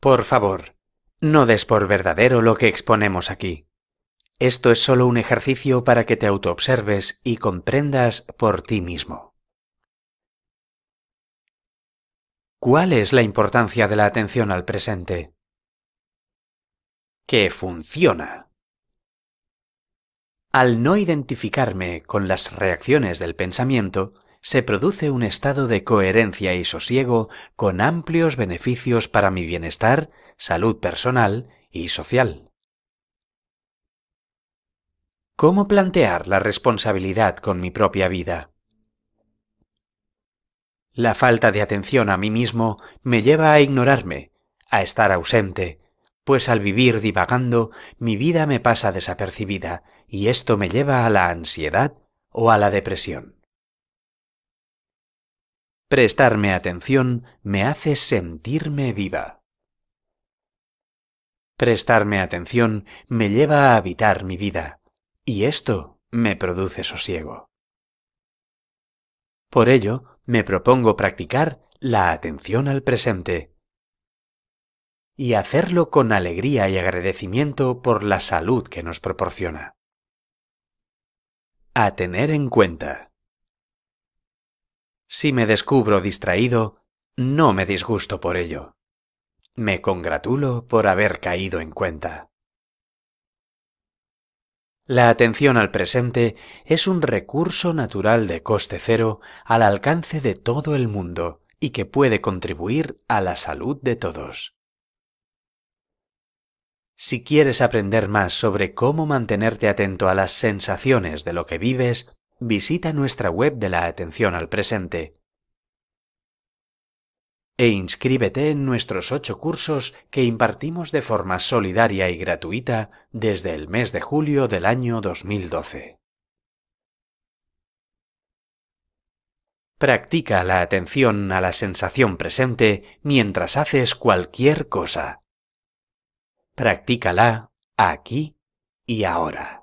Por favor, no des por verdadero lo que exponemos aquí. Esto es solo un ejercicio para que te autoobserves y comprendas por ti mismo. ¿Cuál es la importancia de la atención al presente? Que funciona. Al no identificarme con las reacciones del pensamiento, se produce un estado de coherencia y sosiego con amplios beneficios para mi bienestar, salud personal y social. ¿Cómo plantear la responsabilidad con mi propia vida? La falta de atención a mí mismo me lleva a ignorarme, a estar ausente, pues al vivir divagando mi vida me pasa desapercibida y esto me lleva a la ansiedad o a la depresión. Prestarme atención me hace sentirme viva. Prestarme atención me lleva a habitar mi vida, y esto me produce sosiego. Por ello, me propongo practicar la atención al presente y hacerlo con alegría y agradecimiento por la salud que nos proporciona. A tener en cuenta. Si me descubro distraído, no me disgusto por ello. Me congratulo por haber caído en cuenta. La atención al presente es un recurso natural de coste cero al alcance de todo el mundo y que puede contribuir a la salud de todos. Si quieres aprender más sobre cómo mantenerte atento a las sensaciones de lo que vives, visita nuestra web de la atención al presente e inscríbete en nuestros ocho cursos que impartimos de forma solidaria y gratuita desde el mes de julio del año 2012. Practica la atención a la sensación presente mientras haces cualquier cosa. Practícala aquí y ahora.